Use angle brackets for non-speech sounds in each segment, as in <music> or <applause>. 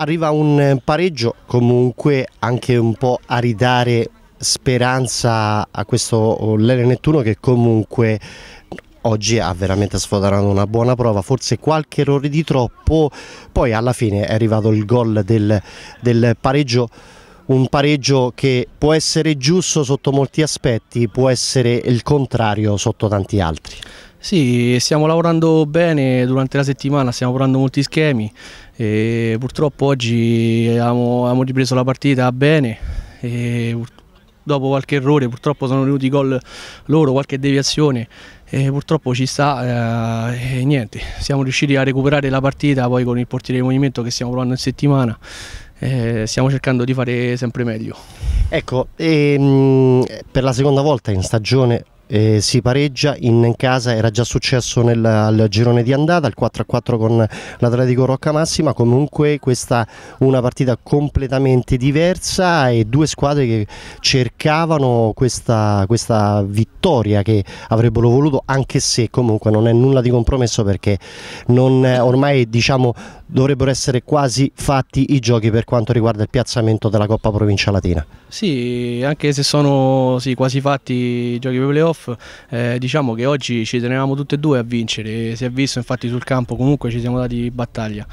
Arriva un eh, pareggio comunque anche un po' a ridare speranza a questo Lele Nettuno che comunque oggi ha veramente sfoderato una buona prova, forse qualche errore di troppo, poi alla fine è arrivato il gol del, del pareggio un pareggio che può essere giusto sotto molti aspetti, può essere il contrario sotto tanti altri. Sì, stiamo lavorando bene durante la settimana, stiamo lavorando molti schemi, e purtroppo oggi abbiamo, ripreso la partita bene e dopo qualche errore purtroppo sono venuti i gol loro, qualche deviazione e purtroppo ci sta eh, e niente, siamo riusciti a recuperare la partita poi con il portiere di movimento che stiamo provando in settimana eh, stiamo cercando di fare sempre meglio. Ecco, ehm, per la seconda volta in stagione eh, si pareggia in casa, era già successo nel al girone di andata, il 4-4 con l'Atletico Rocca Massima, comunque questa una partita completamente diversa e due squadre che cercavano questa, questa vittoria che avrebbero voluto anche se comunque non è nulla di compromesso perché non, ormai diciamo dovrebbero essere quasi fatti i giochi per quanto riguarda il piazzamento della Coppa Provincia Latina. Sì, anche se sono sì, quasi fatti i giochi per playoff, eh, diciamo che oggi ci tenevamo tutte e due a vincere, si è visto infatti sul campo comunque ci siamo dati battaglia.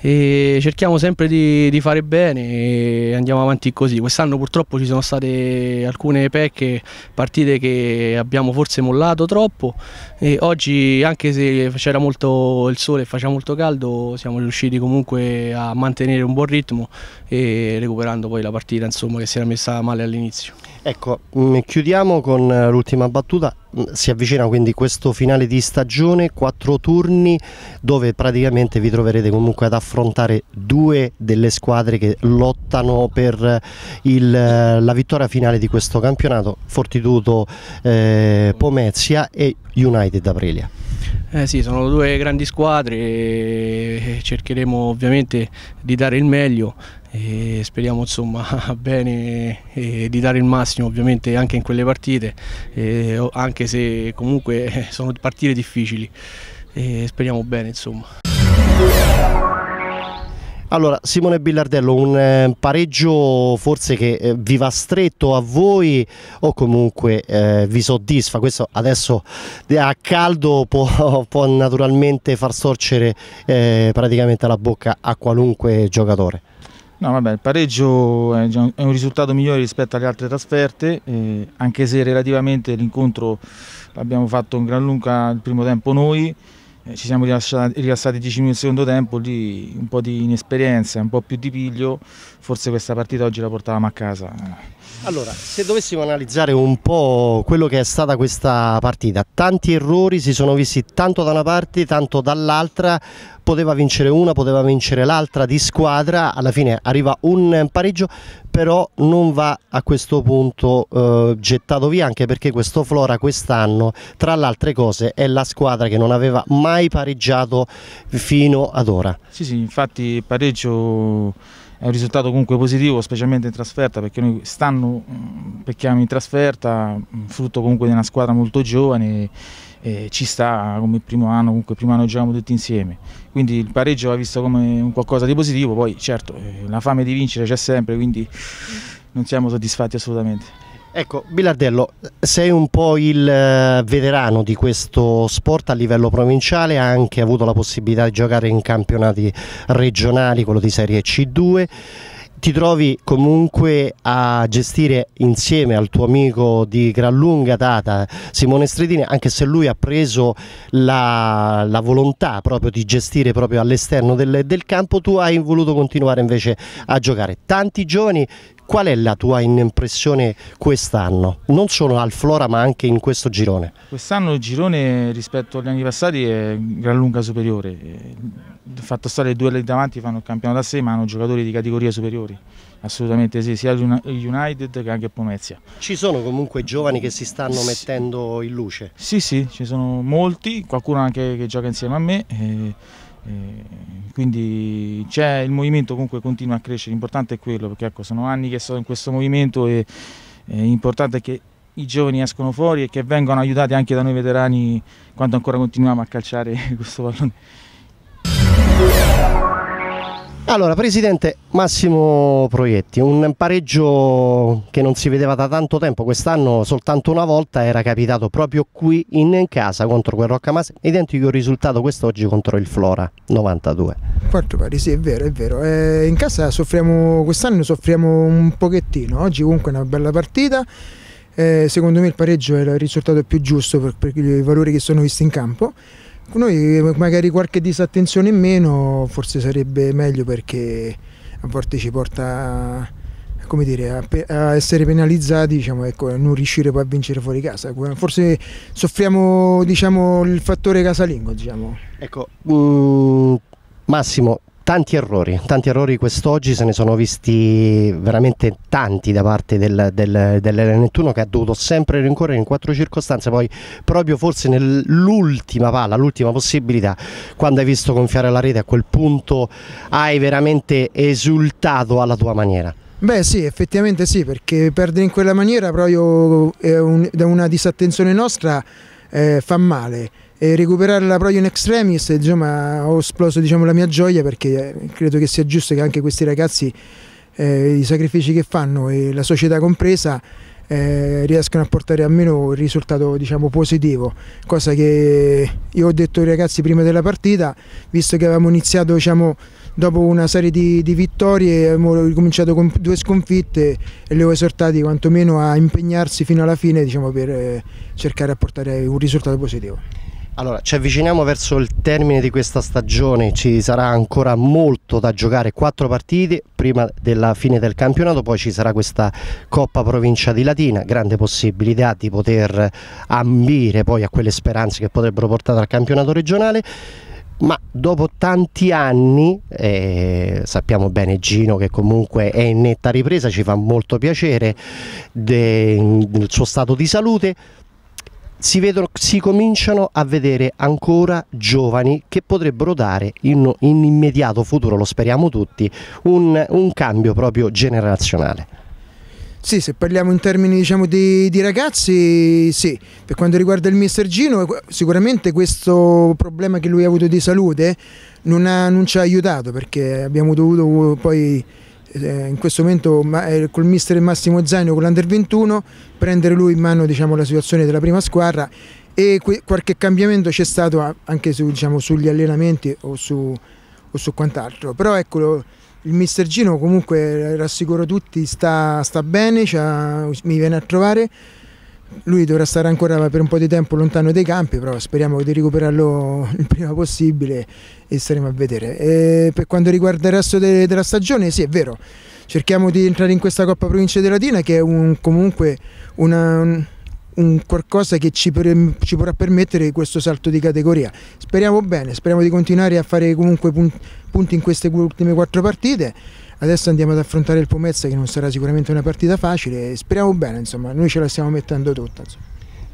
E cerchiamo sempre di, di, fare bene e andiamo avanti così. Quest'anno purtroppo ci sono state alcune pecche, partite che abbiamo forse mollato troppo e oggi anche se c'era molto il sole e faceva molto caldo siamo riusciti riusciti comunque a mantenere un buon ritmo e recuperando poi la partita insomma, che si era messa male all'inizio. Ecco, mm, chiudiamo con eh, l'ultima battuta, mm, si avvicina quindi questo finale di stagione, quattro turni dove praticamente vi troverete comunque ad affrontare due delle squadre che lottano per eh, il, eh, la vittoria finale di questo campionato, Fortituto eh, Pomezia e United Aprilia. Eh sì, sono due grandi squadre e eh, cercheremo ovviamente di dare il meglio e speriamo insomma <laughs> bene e di dare il massimo ovviamente anche in quelle partite, anche se comunque eh, sono partite difficili e speriamo bene insomma. Allora, Simone Billardello, un eh, pareggio forse che eh, vi va stretto a voi o comunque eh, vi soddisfa? Questo adesso eh, a caldo può, <laughs> può naturalmente far storcere eh, praticamente la bocca a qualunque giocatore. No, vabbè, il pareggio è un risultato migliore rispetto alle altre trasferte, eh, anche se relativamente l'incontro l'abbiamo fatto in gran lunga il primo tempo noi, eh, ci siamo rilasciati, rilassati 10 minuti del secondo tempo, lì un po' di inesperienza, un po' più di piglio, forse questa partita oggi la portavamo a casa. Allora, se dovessimo analizzare un po' quello che è stata questa partita, tanti errori si sono visti tanto da una parte, tanto dall'altra, poteva vincere una, poteva vincere l'altra di squadra, alla fine arriva un pareggio, però non va a questo punto eh, gettato via, anche perché questo Flora quest'anno, tra le altre cose, è la squadra che non aveva mai pareggiato fino ad ora. Sì, sì, infatti pareggio è un risultato comunque positivo, specialmente in trasferta, perché noi stanno mm, pecchiamo in trasferta, mm, frutto comunque di una squadra molto giovane e ci sta come primo anno, comunque primo anno giochiamo tutti insieme. Quindi il pareggio va visto come un qualcosa di positivo, poi certo eh, la fame di vincere c'è sempre, quindi non siamo soddisfatti assolutamente. Ecco, Bilardello, sei un po' il eh, veterano di questo sport a livello provinciale, hai anche avuto la possibilità di giocare in campionati regionali, quello di Serie C2 ti trovi comunque a gestire insieme al tuo amico di gran lunga data Simone Stredini, anche se lui ha preso la, la volontà proprio di gestire proprio all'esterno del, del, campo, tu hai voluto continuare invece a giocare. Tanti giovani, qual è la tua impressione quest'anno? Non solo al Flora ma anche in questo girone. Quest'anno il girone rispetto agli anni passati è gran lunga superiore. Il eh, fatto sta che due lì davanti fanno il campionato a sé ma hanno giocatori di categoria superiore giocatori. Assolutamente sì, sia United che anche Pomezia. Ci sono comunque giovani che si stanno sì. mettendo in luce? Sì, sì, ci sono molti, qualcuno anche che gioca insieme a me. E, eh, e eh, quindi c'è il movimento comunque continua a crescere, l'importante è quello, perché ecco, sono anni che sono in questo movimento e l'importante eh, è che i giovani escono fuori e che vengano aiutati anche da noi veterani quando ancora continuiamo a calciare <laughs> questo pallone. Allora, Presidente Massimo Proietti, un pareggio che non si vedeva da tanto tempo, quest'anno soltanto una volta era capitato proprio qui in casa contro quel Roccamas, identico risultato quest'oggi contro il Flora 92. Porto Pari, sì è vero, è vero, eh, in casa soffriamo, quest'anno soffriamo un pochettino, oggi comunque è una bella partita, eh, secondo me il pareggio è il risultato più giusto per, per i valori che sono visti in campo. Noi magari qualche disattenzione in meno forse sarebbe meglio perché a volte ci porta come dire, a, pe a essere penalizzati diciamo, ecco, a non riuscire poi a vincere fuori casa. Forse soffriamo diciamo, il fattore casalingo. Diciamo. Ecco, um, Massimo, tanti errori, tanti errori quest'oggi, se ne sono visti veramente tanti da parte del, del, delll che ha dovuto sempre rincorrere in quattro circostanze, poi proprio forse nell'ultima palla, l'ultima possibilità, quando hai visto gonfiare la rete a quel punto hai veramente esultato alla tua maniera. Beh sì, effettivamente sì, perché perdere in quella maniera proprio un, da una disattenzione nostra eh, fa male. E recuperare la Pro in extremis, diciamo, ho esploso diciamo, la mia gioia perché eh, credo che sia giusto che anche questi ragazzi, eh, i sacrifici che fanno e la società compresa, eh, riescono a portare a meno un risultato diciamo, positivo, cosa che io ho detto ai ragazzi prima della partita, visto che avevamo iniziato diciamo, dopo una serie di, di vittorie, abbiamo ricominciato con due sconfitte e li ho esortati quantomeno a impegnarsi fino alla fine diciamo, per eh, cercare a portare un risultato positivo. Allora, ci avviciniamo verso il termine di questa stagione, ci sarà ancora molto da giocare, quattro partite prima della fine del campionato, poi ci sarà questa Coppa Provincia di Latina, grande possibilità di poter ambire poi a quelle speranze che potrebbero portare al campionato regionale ma dopo tanti anni eh, sappiamo bene Gino che comunque è in netta ripresa ci fa molto piacere del suo stato di salute si, vedono, si, cominciano a vedere ancora giovani che potrebbero dare in, in immediato futuro, lo speriamo tutti, un, un cambio proprio generazionale. Sì, se parliamo in termini diciamo, di, di, ragazzi, sì. Per quanto riguarda il mister Gino, sicuramente questo problema che lui ha avuto di salute non, ha, non ci ha aiutato perché abbiamo dovuto poi in questo momento col mister Massimo Zaino con l'Under 21 prendere lui in mano diciamo, la situazione della prima squadra e qualche cambiamento c'è stato anche su, diciamo, sugli allenamenti o su, o su quant'altro però ecco il mister Gino comunque eh, rassicuro tutti sta, sta bene mi viene a trovare lui dovrà stare ancora per un po' di tempo lontano dai campi, però speriamo di recuperarlo il prima possibile e staremo a vedere. E per quanto riguarda il resto de della stagione, sì, è vero, cerchiamo di entrare in questa Coppa Provincia di Latina che è un, comunque una, un, un qualcosa che ci, ci, potrà permettere questo salto di categoria. Speriamo bene, speriamo di continuare a fare comunque punti in queste ultime quattro partite Adesso andiamo ad affrontare il Pomezza che non sarà sicuramente una partita facile, speriamo bene, insomma, noi ce la stiamo mettendo tutta. Insomma.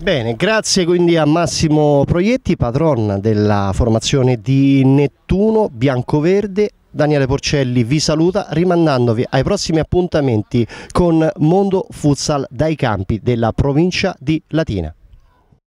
Bene, grazie quindi a Massimo Proietti, patron della formazione di Nettuno Biancoverde. Daniele Porcelli vi saluta rimandandovi ai prossimi appuntamenti con Mondo Futsal dai campi della provincia di Latina.